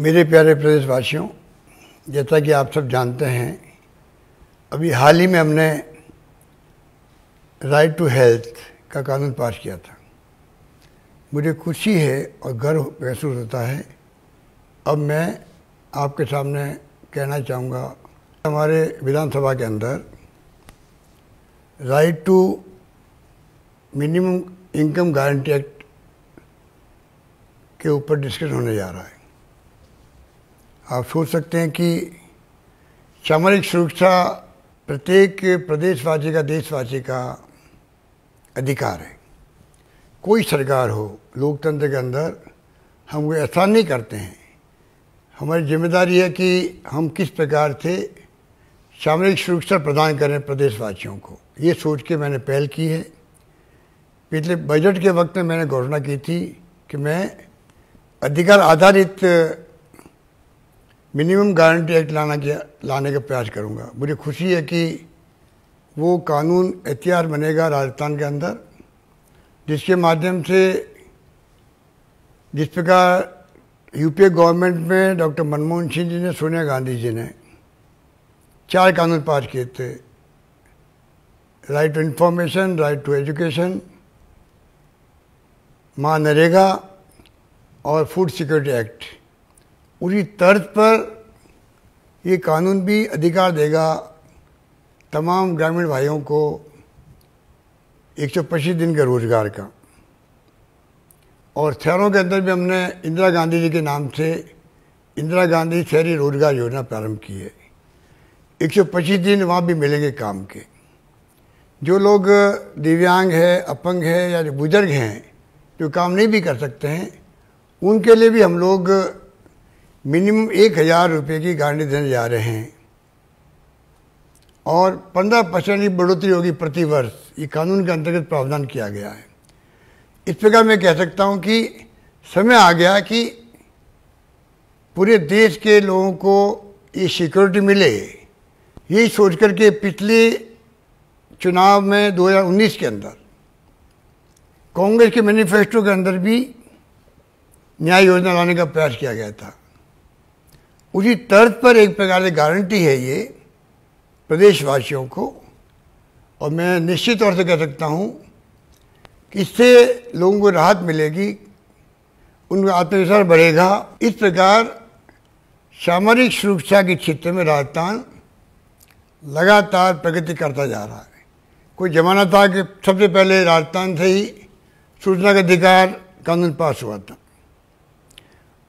मेरे प्यारे प्रदेशवासियों जैसा कि आप सब जानते हैं अभी हाल ही में हमने राइट टू हेल्थ का कानून पास किया था मुझे खुशी है और गर्व महसूस होता है अब मैं आपके सामने कहना चाहूँगा हमारे विधानसभा के अंदर right to minimum income guarantee act के ऊपर डिस्कस होने जा रहा है आप सोच सकते हैं कि सामरिक सुरक्षा प्रत्येक प्रदेशवासी का देशवासी का अधिकार है कोई सरकार हो लोकतंत्र के अंदर हम वो ऐसा नहीं करते हैं हमारी जिम्मेदारी है कि हम किस प्रकार से सामरिक सुरक्षा प्रदान करें प्रदेशवासियों को ये सोच के मैंने पहल की है पिछले बजट के वक्त में मैंने घोषणा की थी कि मैं अधिकार आधारित मिनिमम गारंटी एक्ट लाना किया लाने का प्रयास करूँगा मुझे खुशी है कि वो कानून एहतियार बनेगा राजस्थान के अंदर जिसके माध्यम से जिस प्रकार यूपीए गवर्नमेंट में डॉक्टर मनमोहन सिंह जी ने सोनिया गांधी जी ने चार कानून पास किए थे right to information right to education MNREGA और फूड सिक्योरिटी एक्ट उसी तर्ज पर ये कानून भी अधिकार देगा तमाम ग्रामीण भाइयों को एक सौ पच्चीस दिन के रोज़गार का और शहरों के अंदर भी हमने इंदिरा गांधी जी के नाम से इंदिरा गांधी शहरी रोजगार योजना प्रारंभ की है एक सौ पच्चीस दिन वहाँ भी मिलेंगे काम के जो लोग दिव्यांग है अपंग है या बुजुर्ग हैं जो काम नहीं भी कर सकते हैं उनके लिए भी हम लोग मिनिमम एक हज़ार रुपये की गारंटी देने जा रहे हैं और पंद्रह परसेंट की बढ़ोतरी होगी प्रतिवर्ष ये कानून के अंतर्गत प्रावधान किया गया है इस प्रकार मैं कह सकता हूँ कि समय आ गया कि पूरे देश के लोगों को ये सिक्योरिटी मिले यही सोच कर के पिछले चुनाव में 2019 के अंदर कांग्रेस के मैनिफेस्टो के अंदर भी न्याय योजना लाने का प्रयास किया गया था उसी तर्ज पर एक प्रकार से गारंटी है ये प्रदेशवासियों को और मैं निश्चित तौर से कह सकता हूँ कि इससे लोगों को राहत मिलेगी उनका आत्मविश्वास बढ़ेगा इस प्रकार सामरिक सुरक्षा के क्षेत्र में राजस्थान लगातार प्रगति करता जा रहा है कोई जमाना था कि सबसे पहले राजस्थान से ही सूचना का अधिकार कानून पास हुआ था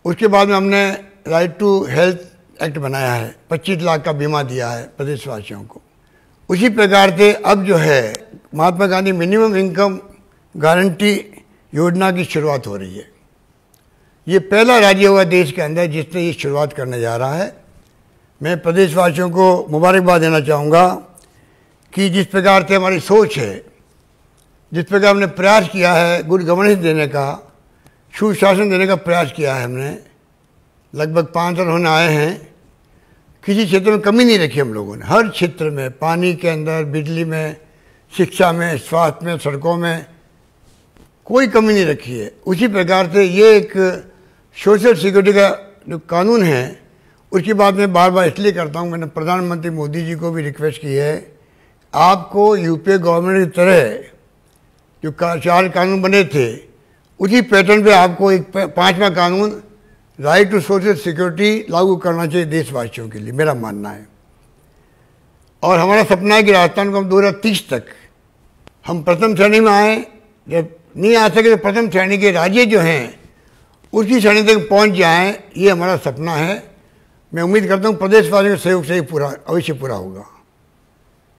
उसके बाद में हमने राइट टू हेल्थ एक्ट बनाया है पच्चीस लाख का बीमा दिया है प्रदेशवासियों को उसी प्रकार से अब जो है Mahatma Gandhi minimum income guarantee योजना की शुरुआत हो रही है ये पहला राज्य हुआ देश के अंदर जिसने ये शुरुआत करने जा रहा है मैं प्रदेशवासियों को मुबारकबाद देना चाहूँगा कि जिस प्रकार से हमारी सोच है जिस प्रकार हमने प्रयास किया है गुड गवर्नेंस देने का सुशासन देने का प्रयास किया है हमने लगभग पाँच साल होने आए हैं किसी क्षेत्र में कमी नहीं रखी हम लोगों ने हर क्षेत्र में पानी के अंदर बिजली में शिक्षा में स्वास्थ्य में सड़कों में कोई कमी नहीं रखी है उसी प्रकार से ये एक सोशल सिक्योरिटी का जो कानून है उसकी बात मैं बार बार इसलिए करता हूँ मैंने प्रधानमंत्री मोदी जी को भी रिक्वेस्ट की है आपको यूपीए गवर्नमेंट की तरह जो का, चार कानून बने थे उसी पैटर्न पे आपको एक पांचवा कानून राइट टू सोशल सिक्योरिटी लागू करना चाहिए देशवासियों के लिए मेरा मानना है और हमारा सपना है कि राजस्थान को हम दो तक हम प्रथम श्रेणी में आए जब नहीं आ सके तो प्रथम श्रेणी के राज्य जो हैं उसी श्रेणी तक पहुंच जाएं ये हमारा सपना है मैं उम्मीद करता हूँ प्रदेशवासियों के सहयोग से ही पूरा अवश्य पूरा होगा